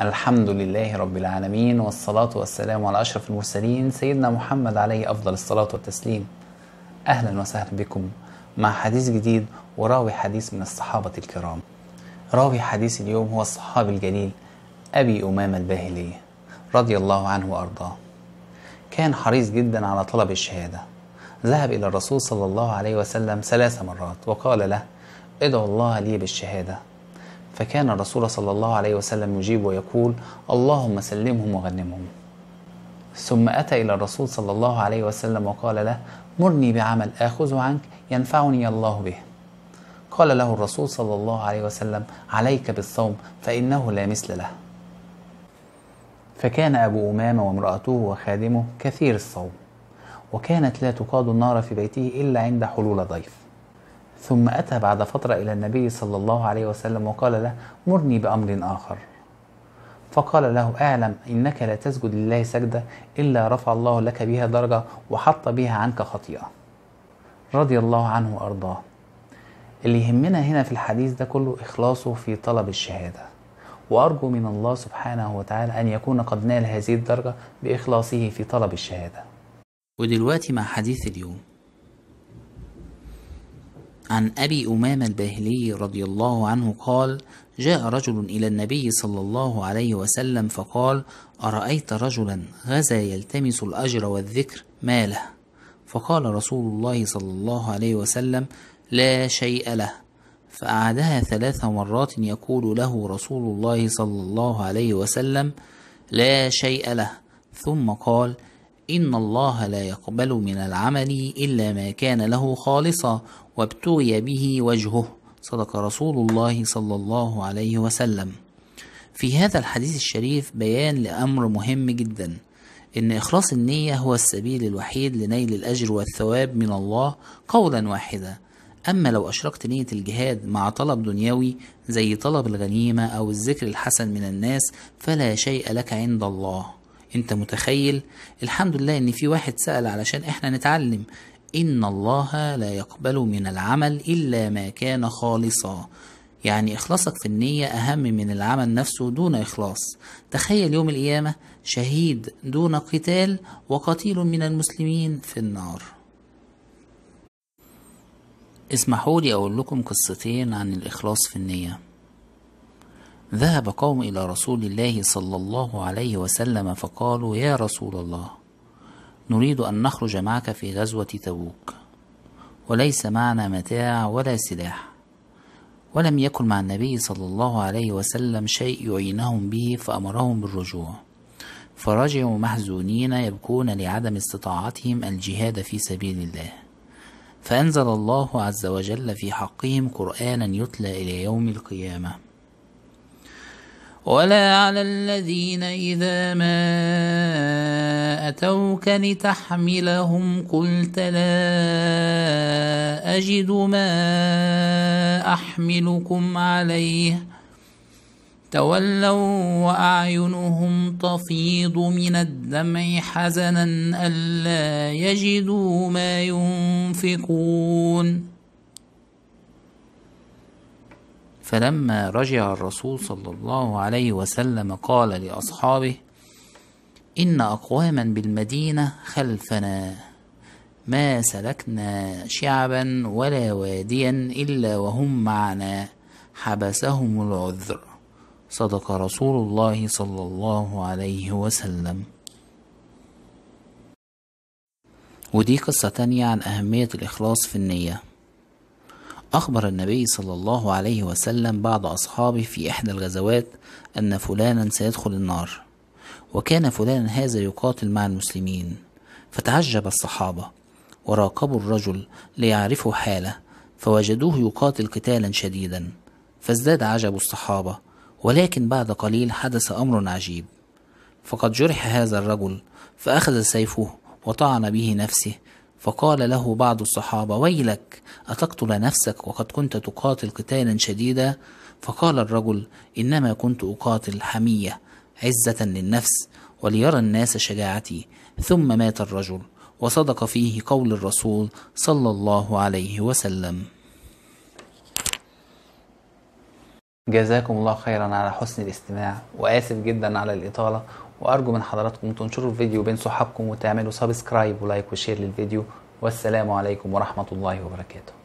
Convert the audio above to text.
الحمد لله رب العالمين والصلاة والسلام على أشرف المرسلين سيدنا محمد عليه أفضل الصلاة والتسليم أهلا وسهلا بكم مع حديث جديد وراوي حديث من الصحابة الكرام راوي حديث اليوم هو الصحابي الجليل أبي أمامة الباهلي رضي الله عنه وأرضاه كان حريص جدا على طلب الشهادة ذهب إلى الرسول صلى الله عليه وسلم ثلاث مرات وقال له ادعو الله لي بالشهادة فكان الرسول صلى الله عليه وسلم يجيب ويقول اللهم سلمهم وغنمهم ثم أتى إلى الرسول صلى الله عليه وسلم وقال له مرني بعمل آخذ عنك ينفعني الله به قال له الرسول صلى الله عليه وسلم عليك بالصوم فإنه لا مثل له فكان أبو أمامة وامرأته وخادمه كثير الصوم وكانت لا تقاد النار في بيته إلا عند حلول ضيف ثم أتى بعد فترة إلى النبي صلى الله عليه وسلم وقال له مرني بأمر آخر فقال له اعلم انك لا تسجد لله سجده الا رفع الله لك بها درجه وحط بها عنك خطيئه رضي الله عنه وارضاه اللي يهمنا هنا في الحديث ده كله اخلاصه في طلب الشهاده وارجو من الله سبحانه وتعالى ان يكون قد نال هذه الدرجه باخلاصه في طلب الشهاده ودلوقتي مع حديث اليوم عن أبي أمامة الباهلي رضي الله عنه قال جاء رجل إلى النبي صلى الله عليه وسلم فقال أرأيت رجلا غزا يلتمس الأجر والذكر ما له فقال رسول الله صلى الله عليه وسلم لا شيء له فأعادها ثلاث مرات يقول له رسول الله صلى الله عليه وسلم لا شيء له ثم قال إن الله لا يقبل من العمل إلا ما كان له خالصا وابتغي به وجهه صدق رسول الله صلى الله عليه وسلم في هذا الحديث الشريف بيان لأمر مهم جدا إن إخلاص النية هو السبيل الوحيد لنيل الأجر والثواب من الله قولا واحدا أما لو أشركت نية الجهاد مع طلب دنيوي زي طلب الغنيمة أو الذكر الحسن من الناس فلا شيء لك عند الله انت متخيل الحمد لله ان في واحد سأل علشان احنا نتعلم ان الله لا يقبل من العمل الا ما كان خالصا يعني إخلاصك في النية أهم من العمل نفسه دون إخلاص تخيل يوم القيامة شهيد دون قتال وقتيل من المسلمين في النار اسمحوا لي أقول لكم قصتين عن الإخلاص في النية ذهب قوم إلى رسول الله صلى الله عليه وسلم فقالوا يا رسول الله نريد أن نخرج معك في غزوة تبوك وليس معنا متاع ولا سلاح ولم يكن مع النبي صلى الله عليه وسلم شيء يعينهم به فأمرهم بالرجوع فرجعوا محزونين يبكون لعدم استطاعتهم الجهاد في سبيل الله فأنزل الله عز وجل في حقهم قرآنا يتلى إلى يوم القيامة ولا على الذين إذا ما أتوك لتحملهم قلت لا أجد ما أحملكم عليه تولوا وأعينهم تفيض من الدمع حزنا ألا يجدوا ما ينفقون فلما رجع الرسول صلى الله عليه وسلم قال لأصحابه إن أقواما بالمدينة خلفنا ما سلكنا شعبا ولا واديا إلا وهم معنا حبسهم العذر صدق رسول الله صلى الله عليه وسلم ودي قصة تانية عن أهمية الإخلاص في النية أخبر النبي صلى الله عليه وسلم بعض أصحابه في إحدى الغزوات أن فلانا سيدخل النار وكان فلان هذا يقاتل مع المسلمين فتعجب الصحابة وراقبوا الرجل ليعرفوا حاله فوجدوه يقاتل قتالا شديدا فازداد عجب الصحابة ولكن بعد قليل حدث أمر عجيب فقد جرح هذا الرجل فأخذ سيفه وطعن به نفسه فقال له بعض الصحابة ويلك أتقتل نفسك وقد كنت تقاتل قتالا شديدا فقال الرجل إنما كنت أقاتل حمية عزة للنفس وليرى الناس شجاعتي ثم مات الرجل وصدق فيه قول الرسول صلى الله عليه وسلم جزاكم الله خيرا على حسن الاستماع وآسف جدا على الإطالة وأرجو من حضراتكم تنشروا الفيديو بين صحابكم وتعملوا سبسكرايب ولايك وشير للفيديو والسلام عليكم ورحمة الله وبركاته